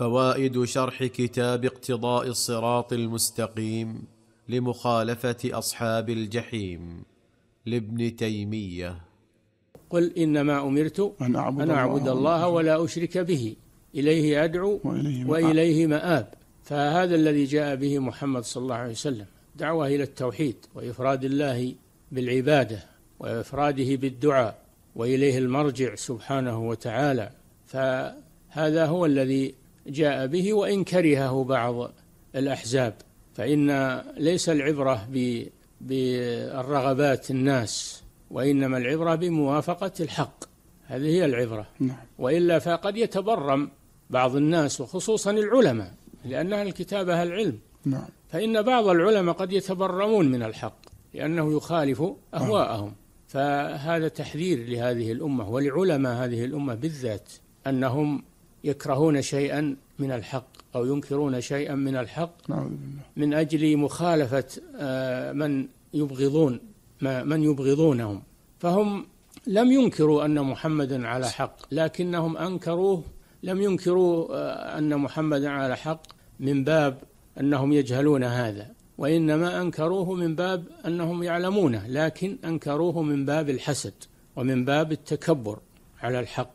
فوائد شرح كتاب اقتضاء الصراط المستقيم لمخالفه اصحاب الجحيم لابن تيميه قل انما امرت ان اعبد, أن أعبد الله, الله ولا اشرك به اليه ادعو واليه, وإليه مآب فهذا الذي جاء به محمد صلى الله عليه وسلم دعوه الى التوحيد وافراد الله بالعباده وافراده بالدعاء واليه المرجع سبحانه وتعالى فهذا هو الذي جاء به وإن كرهه بعض الأحزاب فإن ليس العبرة بالرغبات الناس وإنما العبرة بموافقة الحق هذه هي العبرة نعم. وإلا فقد يتبرم بعض الناس وخصوصا العلماء لانها الكتابه العلم نعم. فإن بعض العلماء قد يتبرمون من الحق لأنه يخالف أهواءهم فهذا تحذير لهذه الأمة ولعلماء هذه الأمة بالذات أنهم يكرهون شيئا من الحق أو ينكرون شيئا من الحق من أجل مخالفة آه، من يبغضون من يبغضونهم فهم لم ينكروا أن محمدا على حق لكنهم أنكروه لم ينكروا آه، أن محمدا على حق من باب أنهم يجهلون هذا وإنما أنكروه من باب أنهم يعلمونه لكن أنكروه من باب الحسد ومن باب التكبر على الحق